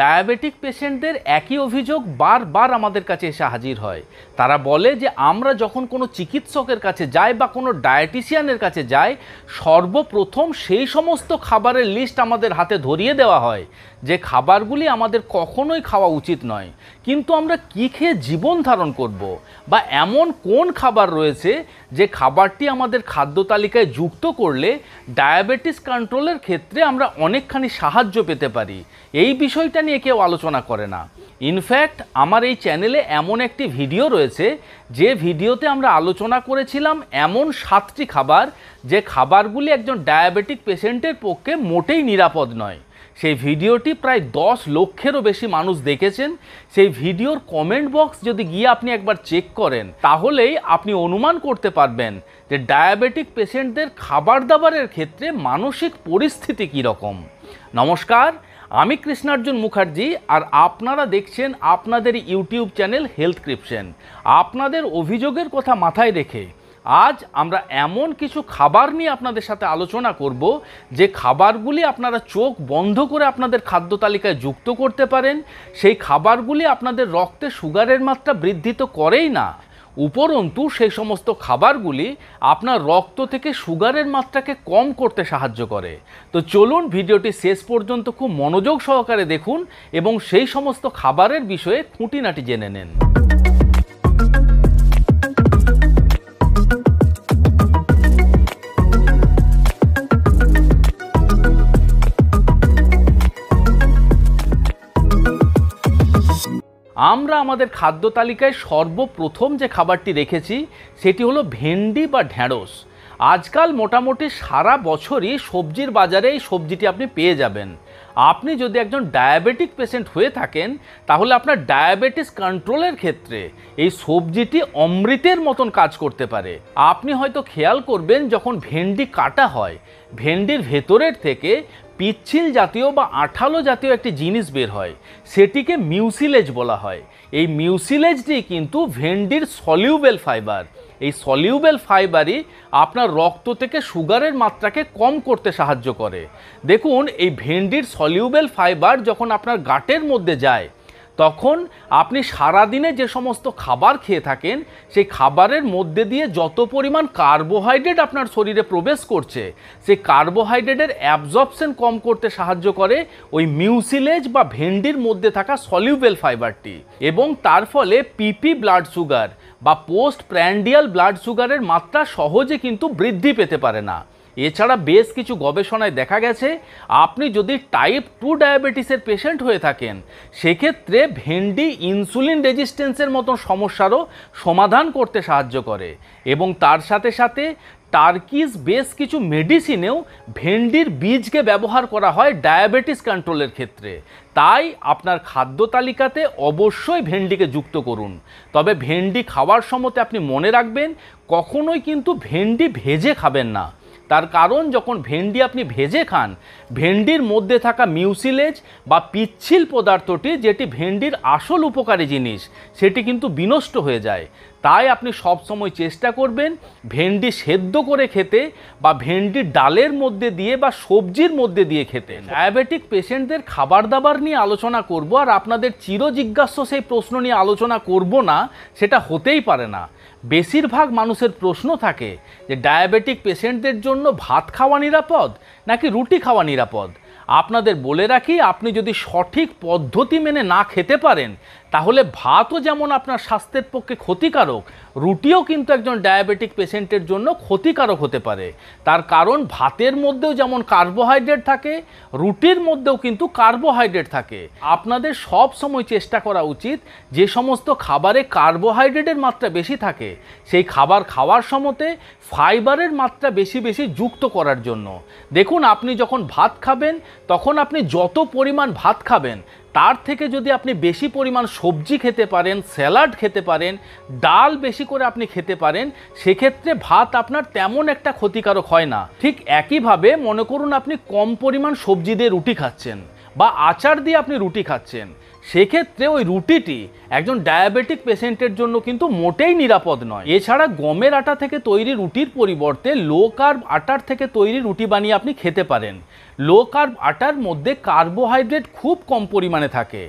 diabetic পেশেন্টদের একই অভিযোগ বারবার আমাদের কাছে এসে হাজির হয় তারা বলে যে আমরা যখন কোনো চিকিৎসকের কাছে যাই বা কোনো ডায়েটিশিয়ানের কাছে যাই সর্বপ্রথম সেই সমস্ত খাবারের লিস্ট আমাদের হাতে ধরিয়ে দেওয়া হয় যে খাবারগুলি আমাদের কখনোই খাওয়া উচিত নয় কিন্তু আমরা কী খেয়ে জীবন ধারণ করব বা এমন কোন খাবার রয়েছে যে খাবারটি আমাদের খাদ্য তালিকায় যুক্ত করলে ডায়াবেটিস কন্ট্রোলের ক্ষেত্রে আমরা অনেকখানি সাহায্য পেতে পারি এই বিষয়টা নিয়ে কেউ আলোচনা করে না ইনফ্যাক্ট আমার এই চ্যানেলে এমন একটি ভিডিও রয়েছে যে ভিডিওতে আমরা আলোচনা করেছিলাম এমন সাতটি খাবার যে খাবারগুলি একজন ডায়াবেটিক পেশেন্টের পক্ষে মোটেই নিরাপদ নয় সেই ভিডিওটি প্রায় দশ লক্ষেরও বেশি মানুষ দেখেছেন সেই ভিডিওর কমেন্ট বক্স যদি গিয়ে আপনি একবার চেক করেন তাহলেই আপনি অনুমান করতে পারবেন যে ডায়াবেটিক পেশেন্টদের খাবার দাবারের ক্ষেত্রে মানসিক পরিস্থিতি কীরকম নমস্কার আমি কৃষ্ণার্জুন মুখার্জি আর আপনারা দেখছেন আপনাদের ইউটিউব চ্যানেল হেলথ ক্রিপশন আপনাদের অভিযোগের কথা মাথায় রেখে আজ আমরা এমন কিছু খাবার নিয়ে আপনাদের সাথে আলোচনা করব যে খাবারগুলি আপনারা চোখ বন্ধ করে আপনাদের খাদ্য তালিকায় যুক্ত করতে পারেন সেই খাবারগুলি আপনাদের রক্তে সুগারের মাত্রা বৃদ্ধি তো করেই না উপরন্তু সেই সমস্ত খাবারগুলি আপনার রক্ত থেকে সুগারের মাত্রাকে কম করতে সাহায্য করে তো চলুন ভিডিওটি শেষ পর্যন্ত খুব মনোযোগ সহকারে দেখুন এবং সেই সমস্ত খাবারের বিষয়ে খুঁটিনাটি জেনে নেন আমরা আমাদের খাদ্য তালিকায় সর্বপ্রথম যে খাবারটি রেখেছি সেটি হলো ভেন্ডি বা ঢ্যাঁড়স আজকাল মোটামুটি সারা বছরই সবজির বাজারে এই সবজিটি আপনি পেয়ে যাবেন আপনি যদি একজন ডায়াবেটিক পেশেন্ট হয়ে থাকেন তাহলে আপনার ডায়াবেটিস কন্ট্রোলের ক্ষেত্রে এই সবজিটি অমৃতের মতন কাজ করতে পারে আপনি হয়তো খেয়াল করবেন যখন ভেন্ডি কাটা হয় ভেন্ডির ভেতরের থেকে পিচ্ছিল জাতীয় বা আঠালো জাতীয় একটি জিনিস বের হয় সেটিকে মিউসিলেজ বলা হয় এই মিউসিলেজটি কিন্তু ভেন্ডির সলিউবেল ফাইবার এই সলিউবেল ফাইবারই আপনার রক্ত থেকে সুগারের মাত্রাকে কম করতে সাহায্য করে দেখুন এই ভেন্ডির সলিউবেল ফাইবার যখন আপনার গাটের মধ্যে যায় তখন আপনি সারাদিনে যে সমস্ত খাবার খেয়ে থাকেন সেই খাবারের মধ্যে দিয়ে যত পরিমাণ কার্বোহাইড্রেট আপনার শরীরে প্রবেশ করছে সেই কার্বোহাইড্রেটের অ্যাবজর্পশন কম করতে সাহায্য করে ওই মিউসিলেজ বা ভেন্ডির মধ্যে থাকা সলিউবেল ফাইবারটি এবং তার ফলে পিপি ব্লাড সুগার বা পোস্ট প্র্যান্ডিয়াল ব্লাড সুগারের মাত্রা সহজে কিন্তু বৃদ্ধি পেতে পারে না এছাড়া বেশ কিছু গবেষণায় দেখা গেছে আপনি যদি টাইপ টু ডায়াবেটিসের পেশেন্ট হয়ে থাকেন সেক্ষেত্রে ভেন্ডি ইনসুলিন রেজিস্ট্যান্সের মতো সমস্যারও সমাধান করতে সাহায্য করে এবং তার সাথে সাথে টার্কিস বেশ কিছু মেডিসিনেও ভেন্ডির বীজকে ব্যবহার করা হয় ডায়াবেটিস কন্ট্রোলের ক্ষেত্রে তাই আপনার খাদ্য তালিকাতে অবশ্যই ভেন্ডিকে যুক্ত করুন তবে ভেন্ডি খাওয়ার সময় আপনি মনে রাখবেন কখনোই কিন্তু ভেন্ডি ভেজে খাবেন না তার কারণ যখন ভেন্ডি আপনি ভেজে খান ভেন্ডির মধ্যে থাকা মিউসিলেজ বা পিচ্ছিল পদার্থটি যেটি ভেন্ডির আসল উপকারী জিনিস সেটি কিন্তু বিনষ্ট হয়ে যায় তাই আপনি সবসময় চেষ্টা করবেন ভেন্ডি সেদ্ধ করে খেতে বা ভেন্ডি ডালের মধ্যে দিয়ে বা সবজির মধ্যে দিয়ে খেতে ডায়াবেটিক পেশেন্টদের খাবার দাবার নিয়ে আলোচনা করব আর আপনাদের চিরজিজ্ঞাস্য সেই প্রশ্ন নিয়ে আলোচনা করব না সেটা হতেই পারে না বেশিরভাগ মানুষের প্রশ্ন থাকে যে ডায়াবেটিক পেশেন্টদের জন্য ভাত খাওয়া নিরাপদ নাকি রুটি খাওয়া নিরাপদ আপনাদের বলে রাখি আপনি যদি সঠিক পদ্ধতি মেনে না খেতে পারেন তাহলে ভাতও যেমন আপনার স্বাস্থ্যের পক্ষে ক্ষতিকারক রুটিও কিন্তু একজন ডায়াবেটিক পেশেন্টের জন্য ক্ষতিকারক হতে পারে তার কারণ ভাতের মধ্যেও যেমন কার্বোহাইড্রেট থাকে রুটির মধ্যেও কিন্তু কার্বোহাইড্রেট থাকে আপনাদের সব সময় চেষ্টা করা উচিত যে সমস্ত খাবারে কার্বোহাইড্রেটের মাত্রা বেশি থাকে সেই খাবার খাওয়ার সমতে ফাইবারের মাত্রা বেশি বেশি যুক্ত করার জন্য দেখুন আপনি যখন ভাত খাবেন তখন আপনি যত পরিমাণ ভাত খাবেন তার থেকে যদি আপনি বেশি পরিমাণ সবজি খেতে পারেন স্যালাড খেতে পারেন ডাল বেশি করে আপনি খেতে পারেন সেক্ষেত্রে ভাত আপনার তেমন একটা ক্ষতিকারক হয় না ঠিক একইভাবে মনে করুন আপনি কম পরিমাণ সবজি দিয়ে রুটি খাচ্ছেন বা আচার দিয়ে আপনি রুটি খাচ্ছেন সেক্ষেত্রে ওই রুটিটি একজন ডায়াবেটিক পেশেন্টের জন্য কিন্তু মোটেই নিরাপদ নয় এছাড়া গমের আটা থেকে তৈরি রুটির পরিবর্তে লো কার্ব আটার থেকে তৈরি রুটি বানিয়ে আপনি খেতে পারেন লো কার্ব আটার মধ্যে কার্বোহাইড্রেট খুব কম পরিমাণে থাকে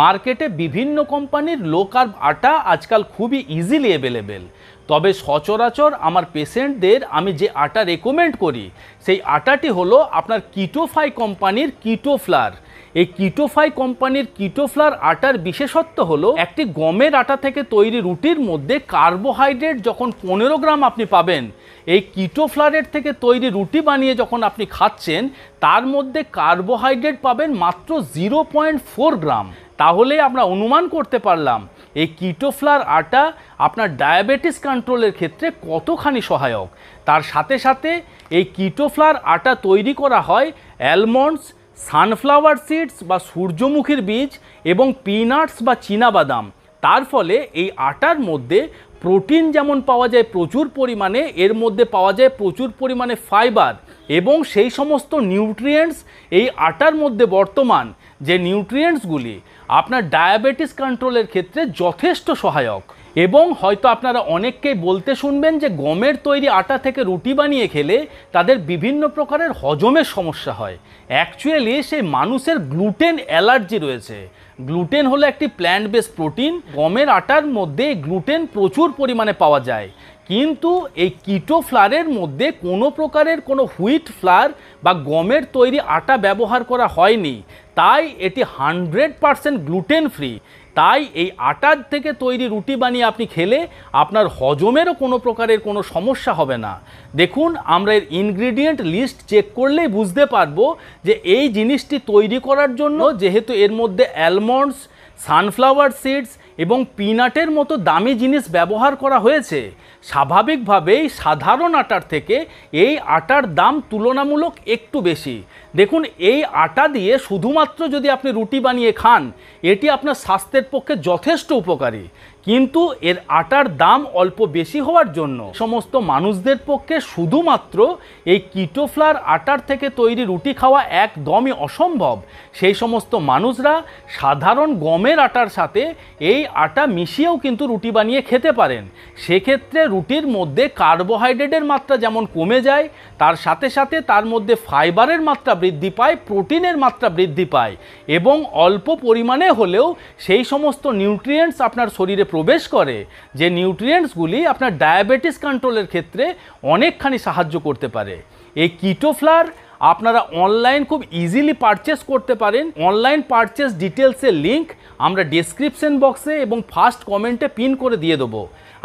মার্কেটে বিভিন্ন কোম্পানির লো কার্ব আটা আজকাল খুবই ইজিলি অ্যাভেলেবেল তবে সচরাচর আমার পেশেন্টদের আমি যে আটা রেকমেন্ড করি সেই আটাটি হলো আপনার কিটোফাই কোম্পানির কিটো ফ্লার এই কিটোফাই কোম্পানির কিটোফ্লার আটার বিশেষত্ব হলো একটি গমের আটা থেকে তৈরি রুটির মধ্যে কার্বোহাইড্রেট যখন পনেরো গ্রাম আপনি পাবেন এই কিটোফ্লারের থেকে তৈরি রুটি বানিয়ে যখন আপনি খাচ্ছেন তার মধ্যে কার্বোহাইড্রেট পাবেন মাত্র জিরো পয়েন্ট ফোর গ্রাম তাহলে আমরা অনুমান করতে পারলাম এই কিটোফ্লার আটা আপনার ডায়াবেটিস কন্ট্রোলের ক্ষেত্রে কতখানি সহায়ক তার সাথে সাথে এই কিটোফ্লার আটা তৈরি করা হয় অ্যালমন্ডস সানফ্লাওয়ার সিডস বা সূর্যমুখীর বীজ এবং পিনাটস বা বাদাম তার ফলে এই আটার মধ্যে প্রোটিন যেমন পাওয়া যায় প্রচুর পরিমাণে এর মধ্যে পাওয়া যায় প্রচুর পরিমাণে ফাইবার এবং সেই সমস্ত নিউট্রিয়েন্টস এই আটার মধ্যে বর্তমান যে নিউট্রিয়েন্টসগুলি আপনার ডায়াবেটিস কন্ট্রোলের ক্ষেত্রে যথেষ্ট সহায়ক এবং হয়তো আপনারা অনেককেই বলতে শুনবেন যে গমের তৈরি আটা থেকে রুটি বানিয়ে খেলে তাদের বিভিন্ন প্রকারের হজমের সমস্যা হয় অ্যাকচুয়ালি সেই মানুষের গ্লুটেন অ্যালার্জি রয়েছে গ্লুটেন হলো একটি প্ল্যান্ট বেস প্রোটিন গমের আটার মধ্যে গ্লুটেন প্রচুর পরিমাণে পাওয়া যায় কিন্তু এই কিটো ফ্লারের মধ্যে কোনো প্রকারের কোনো হুইট ফ্লার বা গমের তৈরি আটা ব্যবহার করা হয়নি তাই এটি হান্ড্রেড পারসেন্ট গ্লুটেন ফ্রি তাই এই আটার থেকে তৈরি রুটি বানিয়ে আপনি খেলে আপনার হজমেরও কোনো প্রকারের কোনো সমস্যা হবে না দেখুন আমরা এর ইনগ্রিডিয়েন্ট লিস্ট চেক করলেই বুঝতে পারবো যে এই জিনিসটি তৈরি করার জন্য যেহেতু এর মধ্যে অ্যালমন্ডস সানফ্লাওয়ার সিডস এবং পিনাটের মতো দামি জিনিস ব্যবহার করা হয়েছে স্বাভাবিকভাবেই সাধারণ আটার থেকে এই আটার দাম তুলনামূলক একটু বেশি দেখুন এই আটা দিয়ে শুধুমাত্র যদি আপনি রুটি বানিয়ে খান এটি আপনার স্বাস্থ্যের পক্ষে যথেষ্ট উপকারী কিন্তু এর আটার দাম অল্প বেশি হওয়ার জন্য সমস্ত মানুষদের পক্ষে শুধুমাত্র এই কিটোফ্লার আটার থেকে তৈরি রুটি খাওয়া একদমই অসম্ভব সেই সমস্ত মানুষরা সাধারণ গমের আটার সাথে এই আটা মিশিয়েও কিন্তু রুটি বানিয়ে খেতে পারেন সেক্ষেত্রে রুটির মধ্যে কার্বোহাইড্রেটের মাত্রা যেমন কমে যায় তার সাথে সাথে তার মধ্যে ফাইবারের মাত্রা বৃদ্ধি পায় প্রোটিনের মাত্রা বৃদ্ধি পায় এবং অল্প পরিমাণে হলেও সেই সমস্ত নিউট্রিয়েন্টস আপনার শরীরে প্রবেশ করে যে নিউট্রিয়েন্টসগুলি আপনার ডায়াবেটিস কন্ট্রোলের ক্ষেত্রে অনেকখানি সাহায্য করতে পারে এই কিটোফ্লার আপনারা অনলাইন খুব ইজিলি পারচেস করতে পারেন অনলাইন পারচেস ডিটেলসের লিঙ্ক আমরা ডেসক্রিপশন বক্সে এবং ফার্স্ট কমেন্টে পিন করে দিয়ে দেবো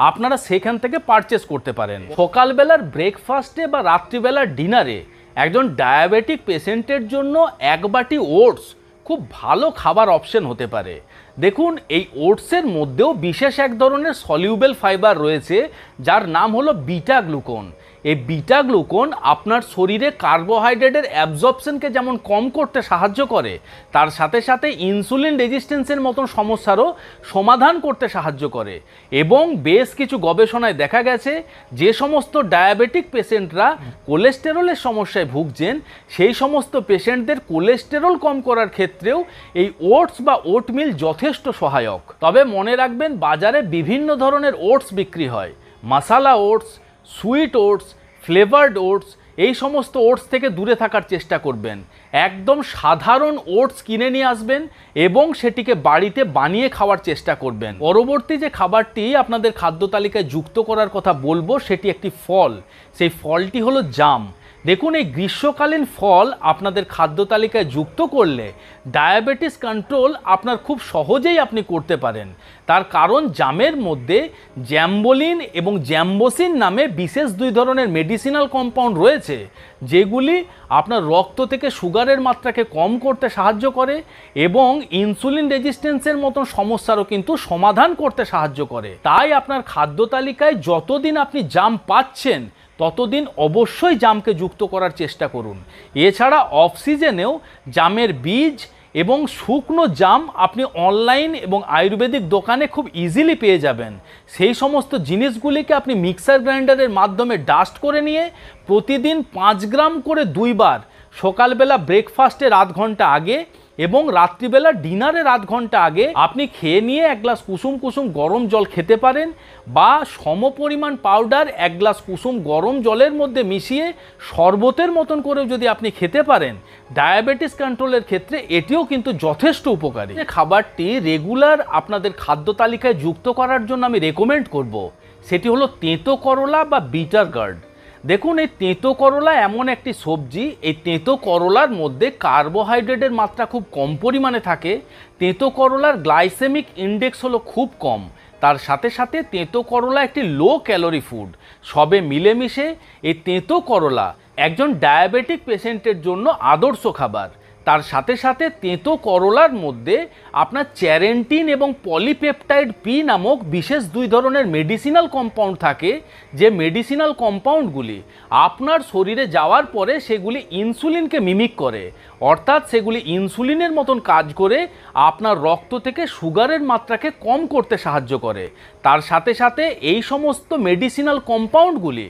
আপনারা সেখান থেকে পারচেস করতে পারেন সকালবেলার ব্রেকফাস্টে বা রাত্রিবেলার ডিনারে একজন ডায়াবেটিক পেশেন্টের জন্য এক বাটি ওটস খুব ভালো খাবার অপশন হতে পারে দেখুন এই ওটসের মধ্যেও বিশেষ এক ধরনের সলিউবেল ফাইবার রয়েছে যার নাম হলো বিটা গ্লুকোন এই বিটা গ্লুকোন আপনার শরীরে কার্বোহাইড্রেটের অ্যাবজর্পশনকে যেমন কম করতে সাহায্য করে তার সাথে সাথে ইনসুলিন রেজিস্ট্যান্সের মতন সমস্যারও সমাধান করতে সাহায্য করে এবং বেশ কিছু গবেষণায় দেখা গেছে যে সমস্ত ডায়াবেটিক পেশেন্টরা কোলেস্টেরলের সমস্যায় ভুগছেন সেই সমস্ত পেশেন্টদের কোলেস্টেরল কম করার ক্ষেত্রেও এই ওটস বা ওটমিল যথেষ্ট সহায়ক তবে মনে রাখবেন বাজারে বিভিন্ন ধরনের ওটস বিক্রি হয় masala oats sweet oats flavoured oats এই সমস্ত ওটস থেকে দূরে থাকার চেষ্টা করবেন একদম সাধারণ ওটস কিনে নিয়ে আসবেন এবং সেটিকে বাড়িতে বানিয়ে খাওয়ার চেষ্টা করবেন পরবর্তী যে খাবারটি আপনাদের খাদ্য তালিকায় যুক্ত করার কথা বলবো সেটি একটি ফল সেই ফলটি হলো জাম দেখুন এই গ্রীষ্মকালীন ফল আপনাদের খাদ্য তালিকায় যুক্ত করলে ডায়াবেটিস কন্ট্রোল আপনার খুব সহজেই আপনি করতে পারেন তার কারণ জামের মধ্যে জ্যাম্বোলিন এবং জ্যাম্বোসিন নামে বিশেষ দুই ধরনের মেডিসিনাল কম্পাউন্ড রয়েছে যেগুলি আপনার রক্ত থেকে সুগারের মাত্রাকে কম করতে সাহায্য করে এবং ইনসুলিন রেজিস্ট্যান্সের মতন সমস্যারও কিন্তু সমাধান করতে সাহায্য করে তাই আপনার খাদ্য তালিকায় যতদিন আপনি জাম পাচ্ছেন ততদিন অবশ্যই জামকে যুক্ত করার চেষ্টা করুন এছাড়া অফ সিজনেও জামের বীজ এবং শুকনো জাম আপনি অনলাইন এবং আয়ুর্বেদিক দোকানে খুব ইজিলি পেয়ে যাবেন সেই সমস্ত জিনিসগুলিকে আপনি মিক্সার গ্রাইন্ডারের মাধ্যমে ডাস্ট করে নিয়ে প্রতিদিন পাঁচ গ্রাম করে দুইবার সকালবেলা ব্রেকফাস্টের আধ ঘন্টা আগে এবং রাত্রিবেলা ডিনারের আধ ঘন্টা আগে আপনি খেয়ে নিয়ে এক গ্লাস কুসুম কুসুম গরম জল খেতে পারেন বা সমপরিমাণ পাউডার এক গ্লাস কুসুম গরম জলের মধ্যে মিশিয়ে শরবতের মতন করেও যদি আপনি খেতে পারেন ডায়াবেটিস কন্ট্রোলের ক্ষেত্রে এটিও কিন্তু যথেষ্ট উপকারী খাবারটি রেগুলার আপনাদের খাদ্য তালিকায় যুক্ত করার জন্য আমি রেকমেন্ড করব সেটি হলো তেঁতো করলা বা বিটার গার্ড দেখুন এই তেঁতো করলা এমন একটি সবজি এই তেঁতো করলার মধ্যে কার্বোহাইড্রেটের মাত্রা খুব কম পরিমাণে থাকে তেঁতো করলার গ্লাইসেমিক ইন্ডেক্স হলো খুব কম তার সাথে সাথে তেঁতো করলা একটি লো ক্যালোরি ফুড সবে মিলেমিশে এই তেঁতো করলা একজন ডায়াবেটিক পেশেন্টের জন্য আদর্শ খাবার তার সাথে সাথে তেঁতো করলার মধ্যে আপনার চ্যারেন্টিন এবং পলিপেপটাইড পি নামক বিশেষ দুই ধরনের মেডিসিনাল কম্পাউন্ড থাকে যে মেডিসিনাল কম্পাউন্ডগুলি আপনার শরীরে যাওয়ার পরে সেগুলি ইনসুলিনকে মিমিক করে অর্থাৎ সেগুলি ইনসুলিনের মতন কাজ করে আপনার রক্ত থেকে সুগারের মাত্রাকে কম করতে সাহায্য করে তার সাথে সাথে এই সমস্ত মেডিসিনাল কম্পাউন্ডগুলি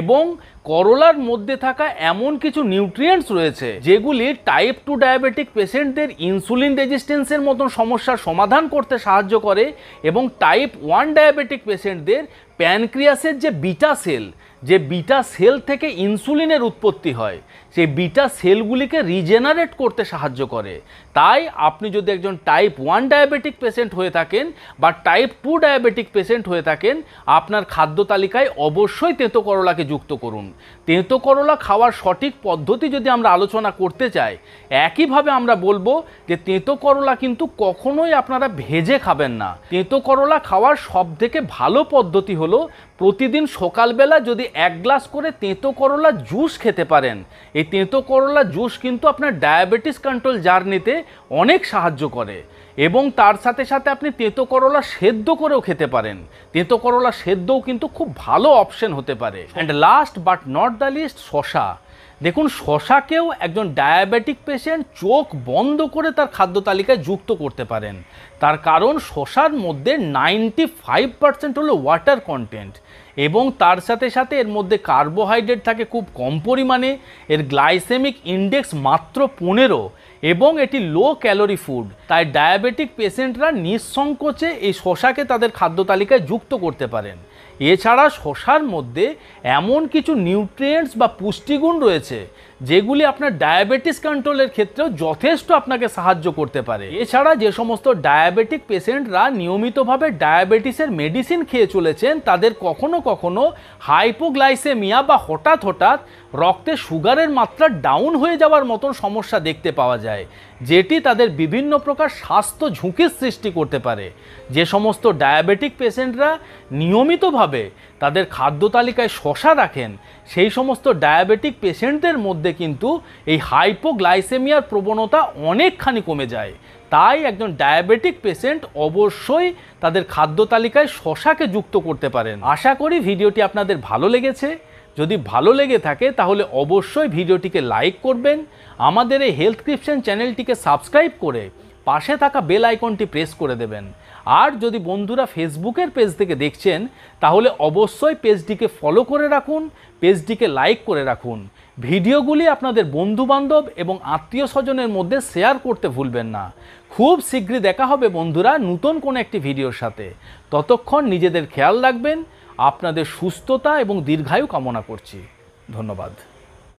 এবং করলার মধ্যে থাকা এমন কিছু নিউট্রিয়েন্টস রয়েছে যেগুলি টাইপ টু ডায়াবেটিক পেশেন্টদের ইনসুলিন রেজিস্ট্যান্সের মতন সমস্যার সমাধান করতে সাহায্য করে এবং টাইপ ওয়ান ডায়াবেটিক পেশেন্টদের প্যানক্রিয়াসের যে বিটা সেল যে বিটা সেল থেকে ইনসুলিনের উৎপত্তি হয় সেই বিটা সেলগুলিকে রিজেনারেট করতে সাহায্য করে তাই আপনি যদি একজন টাইপ ওয়ান ডায়াবেটিক পেশেন্ট হয়ে থাকেন বা টাইপ টু ডায়াবেটিক পেশেন্ট হয়ে থাকেন আপনার খাদ্য তালিকায় অবশ্যই তেঁতো করলাকে যুক্ত করুন তেঁতো করলা খাওয়ার সঠিক পদ্ধতি যদি আমরা আলোচনা করতে চাই একইভাবে আমরা বলবো যে তেঁতো করলা কিন্তু কখনোই আপনারা ভেজে খাবেন না তেঁতো করলা খাওয়ার সব থেকে ভালো পদ্ধতি হলো প্রতিদিন সকালবেলা যদি এক গ্লাস করে তেঁতো করলা জুস খেতে পারেন এই তেঁতো করলা জুস কিন্তু আপনার ডায়াবেটিস কন্ট্রোল জার্নিতে অনেক সাহায্য করে এবং তার সাথে সাথে আপনি তেঁতো করলা সেদ্ধ করেও খেতে পারেন তেঁতো করলা সেদ্ধও কিন্তু খুব ভালো অপশন হতে পারে and last but not the least শশা দেখুন শশাকেও একজন ডায়াবেটিক পেশেন্ট চোখ বন্ধ করে তার খাদ্য তালিকায় যুক্ত করতে পারেন তার কারণ শশার মধ্যে নাইনটি ফাইভ পার্সেন্ট হলো ওয়াটার কন্টেন্ট এবং তার সাথে সাথে এর মধ্যে কার্বোহাইড্রেট থাকে খুব কম পরিমাণে এর গ্লাইসেমিক ইন্ডেক্স মাত্র পনেরো এবং এটি লো ক্যালোরি ফুড তাই ডায়াবেটিক পেশেন্টরা নিঃসংকোচে এই শশাকে তাদের খাদ্য তালিকায় যুক্ত করতে পারেন এছাড়া শশার মধ্যে এমন কিছু নিউট্রিয়েন্টস বা পুষ্টিগুণ রয়েছে যেগুলি আপনার ডায়াবেটিস কন্ট্রোলের ক্ষেত্রেও যথেষ্ট আপনাকে সাহায্য করতে পারে এছাড়া যে সমস্ত ডায়াবেটিক পেশেন্টরা নিয়মিতভাবে ডায়াবেটিসের মেডিসিন খেয়ে চলেছেন তাদের কখনো কখনো হাইপোগ্লাইসেমিয়া বা হঠাৎ হঠাৎ রক্তে সুগারের মাত্রা ডাউন হয়ে যাওয়ার মতন সমস্যা দেখতে পাওয়া যায় যেটি তাদের বিভিন্ন প্রকার স্বাস্থ্য ঝুঁকির সৃষ্টি করতে পারে যে সমস্ত ডায়াবেটিক পেশেন্টরা নিয়মিতভাবে তাদের খাদ্য তালিকায় শশা রাখেন সেই সমস্ত ডায়াবেটিক পেশেন্টদের মধ্যে কিন্তু এই হাইপোগ্লাইসেমিয়ার প্রবণতা অনেকখানি কমে যায় তাই একজন ডায়াবেটিক পেশেন্ট অবশ্যই তাদের খাদ্য তালিকায় শশাকে যুক্ত করতে পারেন আশা করি ভিডিওটি আপনাদের ভালো লেগেছে যদি ভালো লেগে থাকে তাহলে অবশ্যই ভিডিওটিকে লাইক করবেন আমাদের এই হেলথ ক্রিপশন চ্যানেলটিকে সাবস্ক্রাইব করে পাশে থাকা বেল আইকনটি প্রেস করে দেবেন আর যদি বন্ধুরা ফেসবুকের পেজ থেকে দেখছেন তাহলে অবশ্যই পেজটিকে ফলো করে রাখুন পেজটিকে লাইক করে রাখুন ভিডিওগুলি আপনাদের বন্ধুবান্ধব এবং আত্মীয় স্বজনের মধ্যে শেয়ার করতে ভুলবেন না খুব শীঘ্রই দেখা হবে বন্ধুরা নতুন কোনো একটি ভিডিওর সাথে ততক্ষণ নিজেদের খেয়াল রাখবেন আপনাদের সুস্থতা এবং দীর্ঘায়ু কামনা করছি ধন্যবাদ